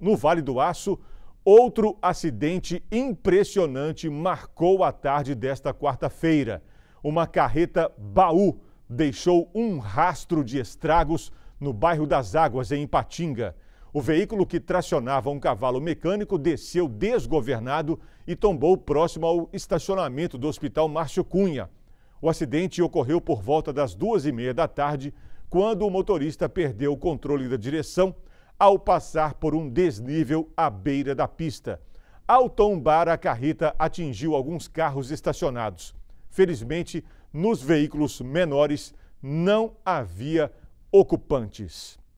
No Vale do Aço, outro acidente impressionante marcou a tarde desta quarta-feira. Uma carreta baú deixou um rastro de estragos no bairro das Águas, em Ipatinga. O veículo que tracionava um cavalo mecânico desceu desgovernado e tombou próximo ao estacionamento do Hospital Márcio Cunha. O acidente ocorreu por volta das duas e meia da tarde, quando o motorista perdeu o controle da direção ao passar por um desnível à beira da pista. Ao tombar, a carreta atingiu alguns carros estacionados. Felizmente, nos veículos menores não havia ocupantes.